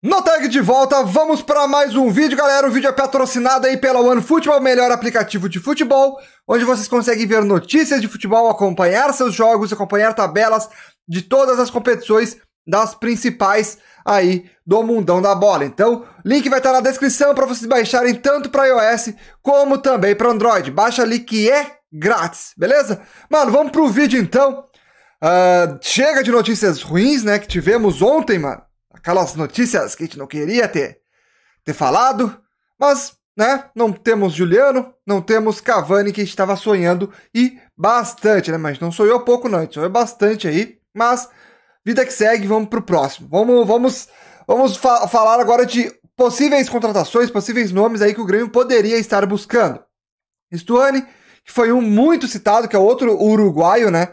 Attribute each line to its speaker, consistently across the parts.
Speaker 1: No tag de volta, vamos para mais um vídeo, galera. O vídeo é patrocinado aí pela One Football, melhor aplicativo de futebol, onde vocês conseguem ver notícias de futebol, acompanhar seus jogos, acompanhar tabelas de todas as competições das principais aí do mundão da bola. Então, link vai estar tá na descrição para vocês baixarem tanto para iOS como também para Android. Baixa ali que é grátis, beleza? Mano, vamos pro vídeo então. Uh, chega de notícias ruins, né, que tivemos ontem, mano aquelas notícias que a gente não queria ter, ter falado, mas né? Não temos Juliano, não temos Cavani que estava sonhando e bastante, né? Mas não sonhou pouco não, a gente sonhou bastante aí, mas vida que segue, vamos pro próximo. Vamos, vamos, vamos fa falar agora de possíveis contratações, possíveis nomes aí que o Grêmio poderia estar buscando. Stuani, que foi um muito citado, que é outro uruguaio, né?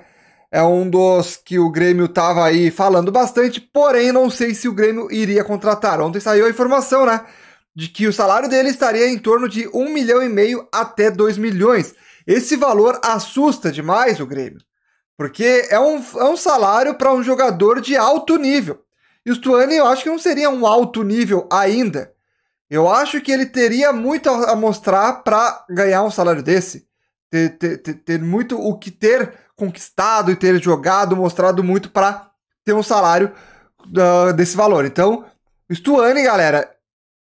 Speaker 1: é um dos que o Grêmio estava aí falando bastante, porém não sei se o Grêmio iria contratar. Ontem saiu a informação, né? De que o salário dele estaria em torno de 1 milhão e meio até 2 milhões. Esse valor assusta demais o Grêmio, porque é um, é um salário para um jogador de alto nível. E o Stuani eu acho que não seria um alto nível ainda. Eu acho que ele teria muito a mostrar para ganhar um salário desse. Ter, ter, ter, ter muito o que ter conquistado e ter jogado, mostrado muito para ter um salário uh, desse valor. Então, Stuane, galera,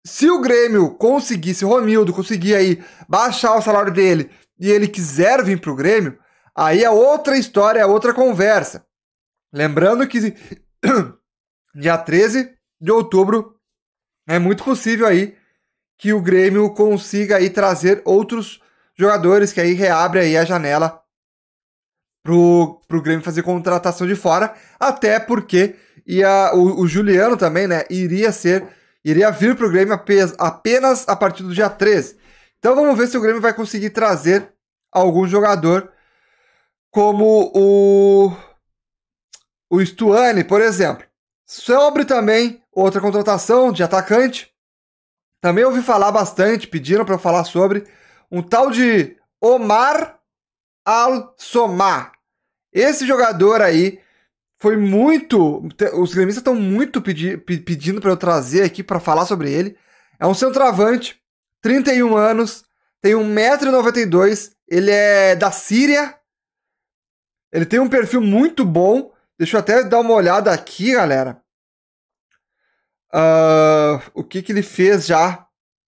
Speaker 1: se o Grêmio conseguisse o Romildo conseguir aí baixar o salário dele e ele quiser vir para o Grêmio, aí é outra história, é outra conversa. Lembrando que dia 13 de outubro é muito possível aí que o Grêmio consiga aí trazer outros jogadores que aí reabre aí a janela pro, pro Grêmio fazer contratação de fora, até porque ia, o, o Juliano também, né, iria ser, iria vir pro Grêmio apenas, apenas a partir do dia 13. Então vamos ver se o Grêmio vai conseguir trazer algum jogador como o o stuani por exemplo. Sobre também outra contratação de atacante. Também ouvi falar bastante, pediram para falar sobre um tal de Omar Al-Somar. Esse jogador aí foi muito. Os gremistas estão muito pedi, pedindo para eu trazer aqui para falar sobre ele. É um centroavante, 31 anos, tem 1,92m, ele é da Síria. Ele tem um perfil muito bom. Deixa eu até dar uma olhada aqui, galera. Uh, o que, que ele fez já?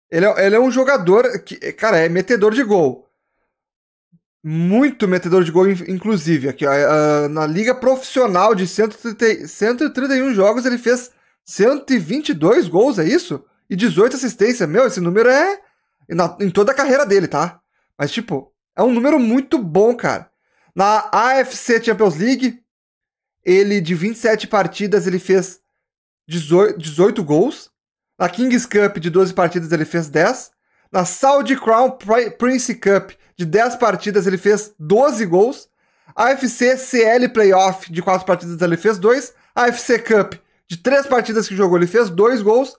Speaker 1: Ele é, ele é um jogador que, cara, é metedor de gol. Muito metedor de gol, inclusive. Aqui, ó, é, ah, na liga profissional de 130, 131 jogos, ele fez 122 gols, é isso? E 18 assistências. Meu, esse número é na, em toda a carreira dele, tá? Mas, tipo, é um número muito bom, cara. Na AFC Champions League, ele de 27 partidas, ele fez 18, 18 gols. Na Kings Cup, de 12 partidas, ele fez 10. Na Saudi Crown Prince Cup de 10 partidas, ele fez 12 gols. AFC CL Playoff de 4 partidas, ele fez 2. AFC Cup de 3 partidas que jogou, ele fez 2 gols.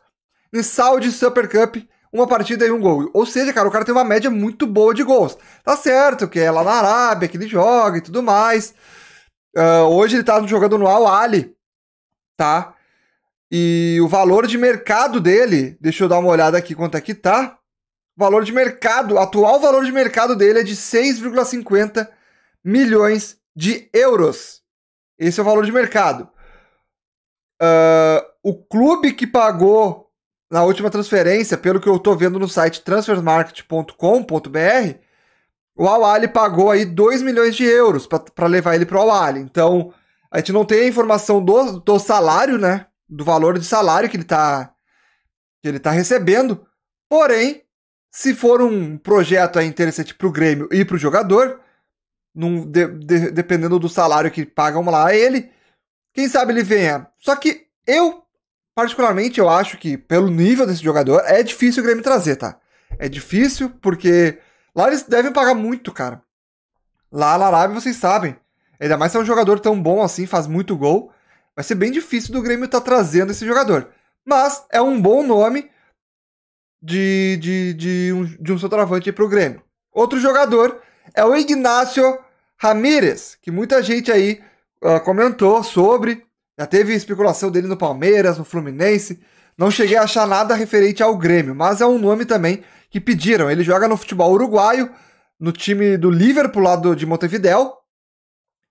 Speaker 1: Em Saudi Super Cup, uma partida e um gol. Ou seja, cara, o cara tem uma média muito boa de gols. Tá certo que é lá na Arábia que ele joga e tudo mais. Uh, hoje ele tá jogando no Al Ali, tá? E o valor de mercado dele, deixa eu dar uma olhada aqui quanto é que tá valor de mercado, atual valor de mercado dele é de 6,50 milhões de euros. Esse é o valor de mercado. Uh, o clube que pagou na última transferência, pelo que eu estou vendo no site transfermarket.com.br, o Awali pagou aí 2 milhões de euros para levar ele para o Awali. Então, a gente não tem a informação do, do salário, né? Do valor de salário que ele está que ele tá recebendo. Porém, se for um projeto interessante para o Grêmio e para o jogador, num, de, de, dependendo do salário que pagam lá a ele, quem sabe ele venha. Só que eu, particularmente, eu acho que pelo nível desse jogador, é difícil o Grêmio trazer, tá? É difícil porque lá eles devem pagar muito, cara. Lá na Arábia, vocês sabem. Ainda mais se é um jogador tão bom assim, faz muito gol. Vai ser bem difícil do Grêmio estar tá trazendo esse jogador. Mas é um bom nome de, de, de, um, de um centroavante para o Grêmio. Outro jogador é o Ignacio Ramírez, que muita gente aí uh, comentou sobre. Já teve especulação dele no Palmeiras, no Fluminense. Não cheguei a achar nada referente ao Grêmio, mas é um nome também que pediram. Ele joga no futebol uruguaio, no time do Liverpool lado de Montevideo.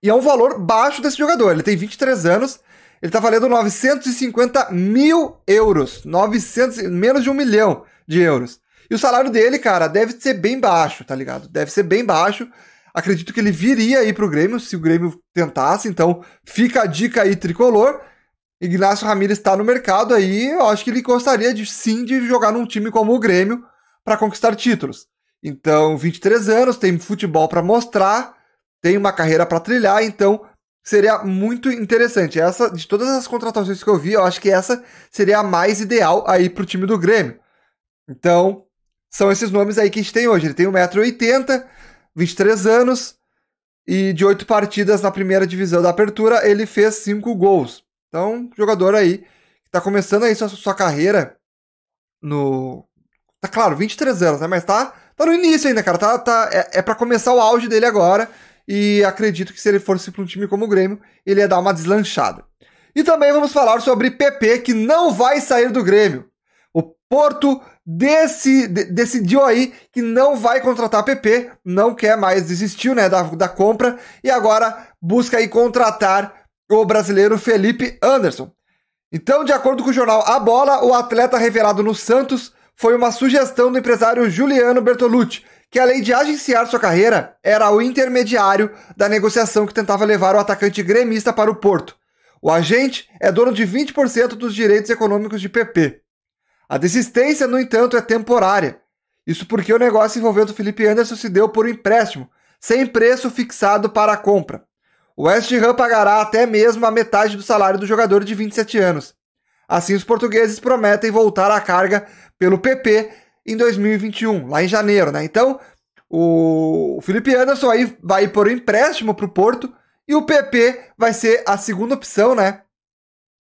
Speaker 1: E é um valor baixo desse jogador. Ele tem 23 anos, ele está valendo 950 mil euros. 900, menos de um milhão de euros. E o salário dele, cara, deve ser bem baixo, tá ligado? Deve ser bem baixo. Acredito que ele viria aí pro Grêmio se o Grêmio tentasse. Então, fica a dica aí, tricolor. Ignacio Ramírez está no mercado aí. Eu acho que ele gostaria de sim de jogar num time como o Grêmio para conquistar títulos. Então, 23 anos, tem futebol para mostrar, tem uma carreira para trilhar. Então, seria muito interessante. Essa de todas as contratações que eu vi, eu acho que essa seria a mais ideal aí pro time do Grêmio. Então, são esses nomes aí que a gente tem hoje. Ele tem 1,80m, 23 anos, e de oito partidas na primeira divisão da apertura, ele fez cinco gols. Então, jogador aí que está começando aí sua, sua carreira no. Tá claro, 23 anos, né? Mas tá, tá no início ainda, cara. Tá, tá, é, é para começar o auge dele agora. E acredito que se ele fosse para um time como o Grêmio, ele ia dar uma deslanchada. E também vamos falar sobre PP, que não vai sair do Grêmio. O Porto desse, de, decidiu aí que não vai contratar PP, não quer mais, desistiu né, da, da compra e agora busca aí contratar o brasileiro Felipe Anderson. Então, de acordo com o jornal A Bola, o atleta revelado no Santos foi uma sugestão do empresário Juliano Bertolucci, que além de agenciar sua carreira, era o intermediário da negociação que tentava levar o atacante gremista para o Porto. O agente é dono de 20% dos direitos econômicos de PP. A desistência, no entanto, é temporária. Isso porque o negócio envolvendo Felipe Anderson se deu por um empréstimo, sem preço fixado para a compra. O West Ham pagará até mesmo a metade do salário do jogador de 27 anos. Assim, os portugueses prometem voltar à carga pelo PP em 2021, lá em janeiro, né? Então, o Felipe Anderson aí vai por um empréstimo para o Porto e o PP vai ser a segunda opção, né?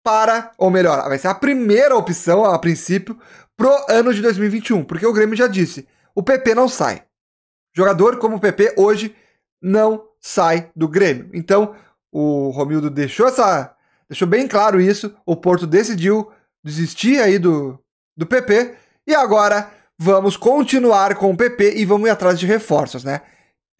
Speaker 1: para, ou melhor, vai ser a primeira opção a princípio pro ano de 2021, porque o Grêmio já disse, o PP não sai. Jogador como o PP hoje não sai do Grêmio. Então, o Romildo deixou essa, deixou bem claro isso, o Porto decidiu desistir aí do do PP e agora vamos continuar com o PP e vamos ir atrás de reforços, né?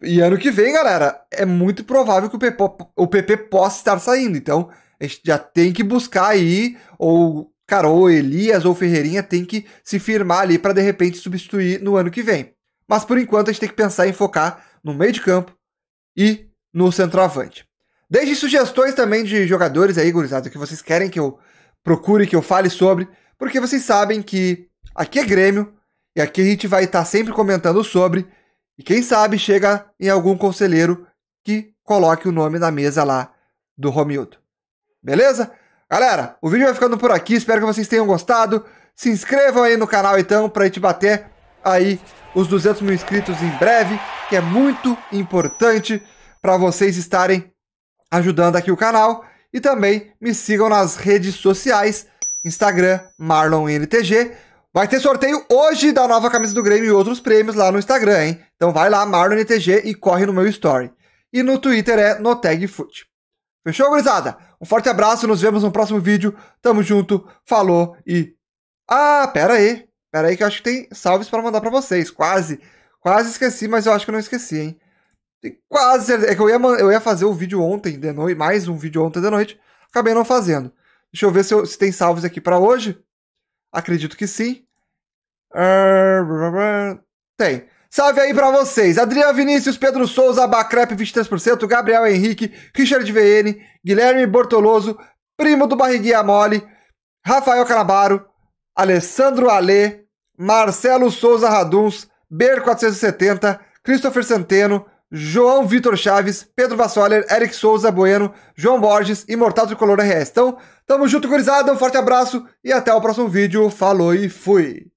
Speaker 1: E ano que vem, galera, é muito provável que o PP, o PP possa estar saindo. Então, a gente já tem que buscar aí, ou, cara, ou Elias ou Ferreirinha tem que se firmar ali para de repente substituir no ano que vem. Mas por enquanto a gente tem que pensar em focar no meio de campo e no centroavante. Desde sugestões também de jogadores aí, gurizada, que vocês querem que eu procure, que eu fale sobre, porque vocês sabem que aqui é Grêmio e aqui a gente vai estar tá sempre comentando sobre, e quem sabe chega em algum conselheiro que coloque o nome na mesa lá do Romildo beleza? Galera, o vídeo vai ficando por aqui, espero que vocês tenham gostado. Se inscrevam aí no canal então, pra gente bater aí os 200 mil inscritos em breve, que é muito importante para vocês estarem ajudando aqui o canal. E também me sigam nas redes sociais, Instagram, MarlonNTG. Vai ter sorteio hoje da nova camisa do Grêmio e outros prêmios lá no Instagram, hein? Então vai lá, MarlonNTG, e corre no meu story. E no Twitter é NotagFoot. Fechou, gurizada? Um forte abraço, nos vemos no próximo vídeo. Tamo junto, falou e. Ah, pera aí. Pera aí que eu acho que tem salves para mandar para vocês. Quase. Quase esqueci, mas eu acho que não esqueci, hein? Tem quase certeza. É que eu ia, eu ia fazer o um vídeo ontem de noite, mais um vídeo ontem de noite. Acabei não fazendo. Deixa eu ver se, eu, se tem salves aqui para hoje. Acredito que sim. Ah, tem. Salve aí para vocês! Adriano Vinícius, Pedro Souza, Abacrep 23%, Gabriel Henrique, Richard VN, Guilherme Bortoloso, Primo do Barriguinha Mole, Rafael Canabaro, Alessandro Alê, Marcelo Souza Raduns, Ber470, Christopher Centeno, João Vitor Chaves, Pedro Vassoller, Eric Souza Bueno, João Borges, Imortal Tricolor RS. Então, tamo junto, gurizada, um forte abraço e até o próximo vídeo. Falou e fui!